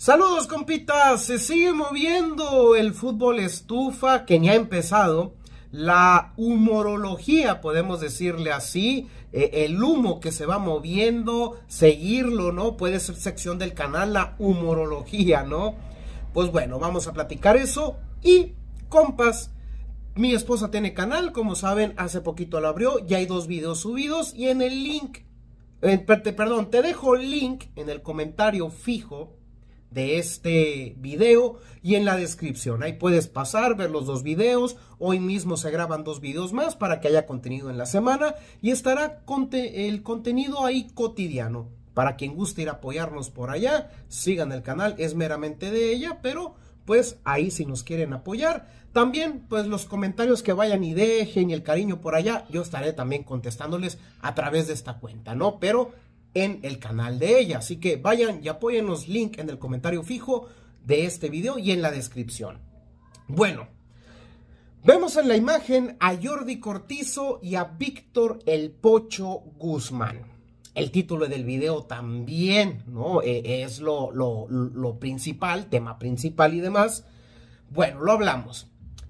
Saludos compitas, se sigue moviendo el fútbol estufa que ya ha empezado. La humorología, podemos decirle así, eh, el humo que se va moviendo, seguirlo, ¿no? Puede ser sección del canal, la humorología, ¿no? Pues bueno, vamos a platicar eso. Y, compas, mi esposa tiene canal, como saben, hace poquito la abrió, ya hay dos videos subidos y en el link, perdón, te dejo el link en el comentario fijo de este video y en la descripción. Ahí puedes pasar, ver los dos videos. Hoy mismo se graban dos videos más para que haya contenido en la semana y estará el contenido ahí cotidiano. Para quien guste ir a apoyarnos por allá, sigan el canal, es meramente de ella, pero pues ahí si nos quieren apoyar. También pues los comentarios que vayan y dejen el cariño por allá, yo estaré también contestándoles a través de esta cuenta, ¿no? Pero en el canal de ella. Así que vayan y apóyenos link en el comentario fijo de este video y en la descripción. Bueno, vemos en la imagen a Jordi Cortizo y a Víctor El Pocho Guzmán. El título del video también, ¿no? E, es lo, lo principal, tema principal y demás. Bueno, lo hablamos.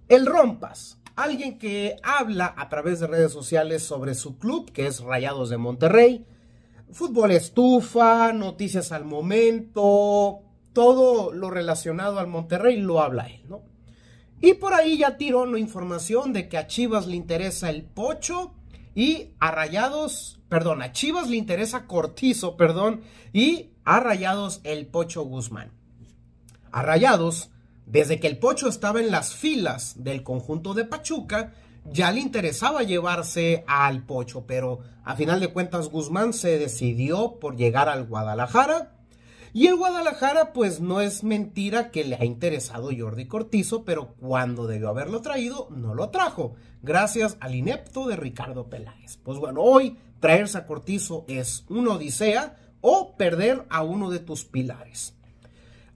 El Rompas, alguien que habla a través de redes sociales sobre su club, que es Rayados de Monterrey, fútbol estufa, noticias al momento, todo lo relacionado al Monterrey lo habla él, ¿no? Y por ahí ya tiró la información de que a Chivas le interesa el pocho y a Rayados, perdón, a Chivas le interesa Cortizo, perdón, y a Rayados el pocho Guzmán. A Rayados, desde que el pocho estaba en las filas del conjunto de Pachuca, ya le interesaba llevarse al Pocho, pero a final de cuentas Guzmán se decidió por llegar al Guadalajara. Y el Guadalajara, pues no es mentira que le ha interesado Jordi Cortizo, pero cuando debió haberlo traído, no lo trajo, gracias al inepto de Ricardo Peláez. Pues bueno, hoy traerse a Cortizo es una odisea o perder a uno de tus pilares.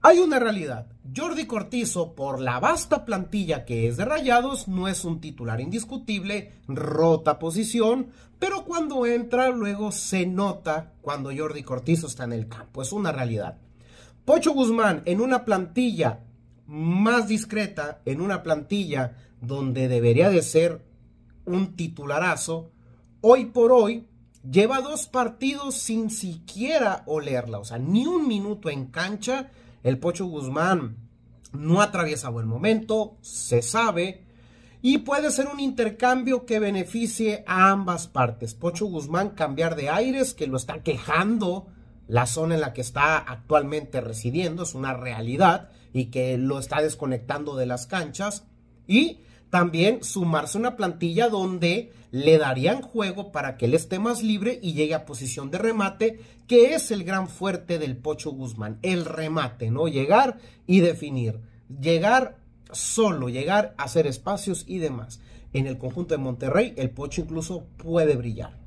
Hay una realidad. Jordi Cortizo, por la vasta plantilla que es de Rayados, no es un titular indiscutible, rota posición, pero cuando entra luego se nota cuando Jordi Cortizo está en el campo. Es una realidad. Pocho Guzmán en una plantilla más discreta, en una plantilla donde debería de ser un titularazo, hoy por hoy lleva dos partidos sin siquiera olerla, o sea, ni un minuto en cancha el Pocho Guzmán no atraviesa buen momento, se sabe, y puede ser un intercambio que beneficie a ambas partes. Pocho Guzmán cambiar de aires, que lo está quejando la zona en la que está actualmente residiendo, es una realidad, y que lo está desconectando de las canchas, y también sumarse una plantilla donde le darían juego para que él esté más libre y llegue a posición de remate, que es el gran fuerte del Pocho Guzmán, el remate, ¿no? Llegar y definir, llegar solo, llegar a hacer espacios y demás. En el conjunto de Monterrey, el Pocho incluso puede brillar.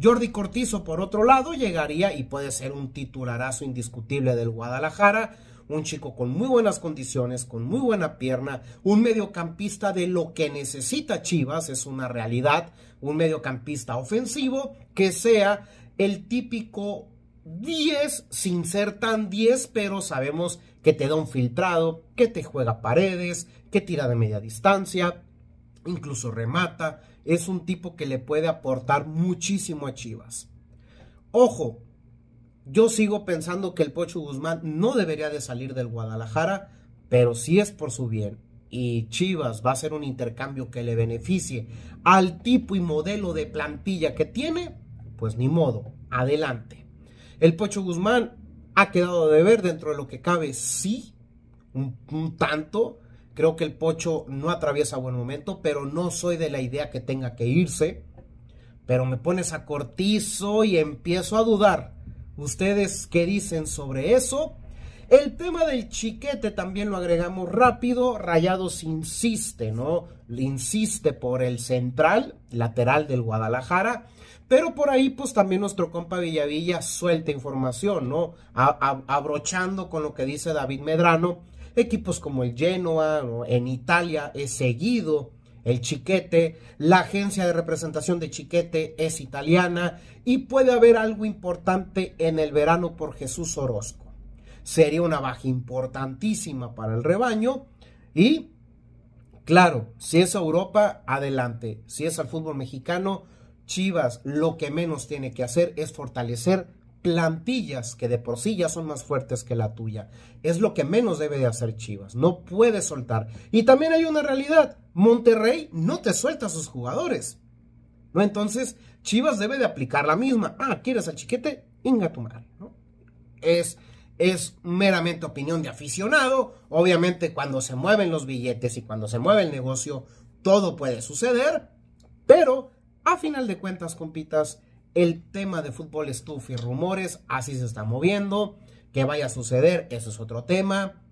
Jordi Cortizo, por otro lado, llegaría y puede ser un titularazo indiscutible del Guadalajara, un chico con muy buenas condiciones, con muy buena pierna, un mediocampista de lo que necesita Chivas, es una realidad, un mediocampista ofensivo que sea el típico 10 sin ser tan 10, pero sabemos que te da un filtrado, que te juega paredes, que tira de media distancia, incluso remata. Es un tipo que le puede aportar muchísimo a Chivas. Ojo, yo sigo pensando que el Pocho Guzmán no debería de salir del Guadalajara, pero si es por su bien y Chivas va a ser un intercambio que le beneficie al tipo y modelo de plantilla que tiene, pues ni modo, adelante. El Pocho Guzmán ha quedado de ver dentro de lo que cabe, sí, un tanto. Creo que el Pocho no atraviesa buen momento, pero no soy de la idea que tenga que irse. Pero me pones a cortizo y empiezo a dudar ¿Ustedes qué dicen sobre eso? El tema del chiquete también lo agregamos rápido. Rayados insiste, ¿no? insiste por el central, lateral del Guadalajara. Pero por ahí, pues también nuestro compa Villavilla suelta información, ¿no? abrochando con lo que dice David Medrano. Equipos como el Genoa en Italia es seguido el chiquete, la agencia de representación de chiquete es italiana y puede haber algo importante en el verano por Jesús Orozco. Sería una baja importantísima para el rebaño y, claro, si es Europa, adelante. Si es al fútbol mexicano, Chivas lo que menos tiene que hacer es fortalecer plantillas que de por sí ya son más fuertes que la tuya. Es lo que menos debe de hacer Chivas. No puede soltar. Y también hay una realidad. Monterrey no te suelta a sus jugadores. ¿No? Entonces, Chivas debe de aplicar la misma. Ah, ¿quieres al chiquete? Inga tu madre. Es, es meramente opinión de aficionado. Obviamente, cuando se mueven los billetes y cuando se mueve el negocio, todo puede suceder. Pero, a final de cuentas, compitas, el tema de fútbol estufa y rumores, así se está moviendo, ¿Qué vaya a suceder, eso es otro tema.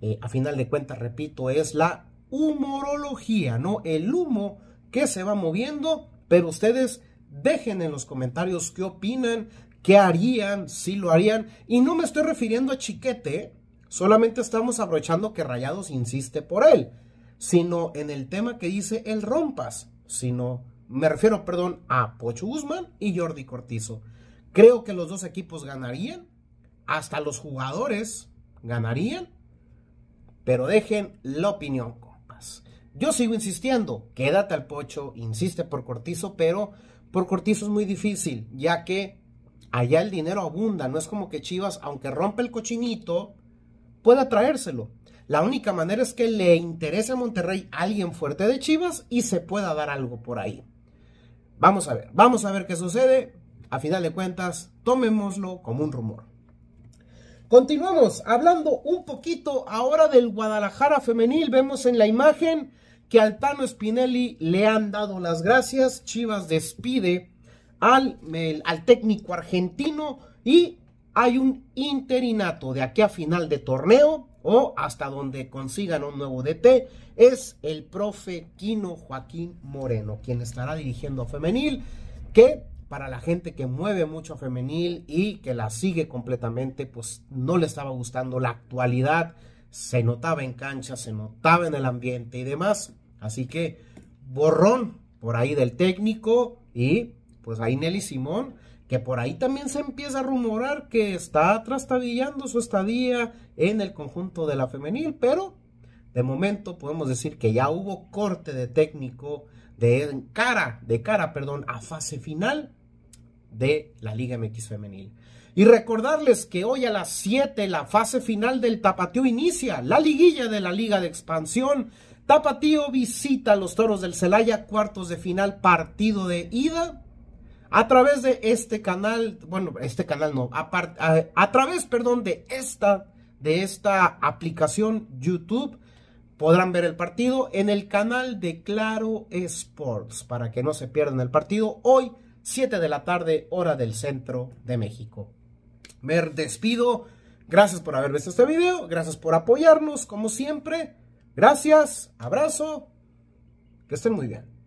Eh, a final de cuentas, repito, es la humorología, ¿no? El humo que se va moviendo, pero ustedes dejen en los comentarios qué opinan, qué harían, si lo harían. Y no me estoy refiriendo a chiquete, solamente estamos aprovechando que Rayados insiste por él, sino en el tema que dice el rompas, sino me refiero, perdón, a Pocho Guzmán y Jordi Cortizo. Creo que los dos equipos ganarían, hasta los jugadores ganarían, pero dejen la opinión, compas. Yo sigo insistiendo, quédate al Pocho, insiste por Cortizo, pero por Cortizo es muy difícil, ya que allá el dinero abunda, no es como que Chivas, aunque rompe el cochinito, pueda traérselo. La única manera es que le interese a Monterrey alguien fuerte de Chivas y se pueda dar algo por ahí. Vamos a ver, vamos a ver qué sucede. A final de cuentas, tomémoslo como un rumor. Continuamos hablando un poquito ahora del Guadalajara femenil. Vemos en la imagen que Altano Spinelli le han dado las gracias. Chivas despide al, al técnico argentino y hay un interinato de aquí a final de torneo o hasta donde consigan un nuevo DT, es el profe Kino Joaquín Moreno, quien estará dirigiendo a Femenil, que para la gente que mueve mucho a Femenil y que la sigue completamente, pues no le estaba gustando la actualidad, se notaba en cancha, se notaba en el ambiente y demás, así que borrón por ahí del técnico y pues ahí Nelly Simón que por ahí también se empieza a rumorar que está trastabillando su estadía en el conjunto de la femenil, pero de momento podemos decir que ya hubo corte de técnico de cara, de cara, perdón, a fase final de la Liga MX femenil. Y recordarles que hoy a las 7 la fase final del Tapatío inicia, la liguilla de la Liga de Expansión. Tapatío visita a los Toros del Celaya, cuartos de final, partido de ida a través de este canal, bueno, este canal no, a, través, perdón, de esta, de esta aplicación YouTube, podrán ver el partido en el canal de Claro Sports para que no se pierdan el partido hoy 7 de la tarde hora del centro de México. Me despido. Gracias por haber visto este video. Gracias por apoyarnos como siempre. Gracias. Abrazo. Que estén muy bien.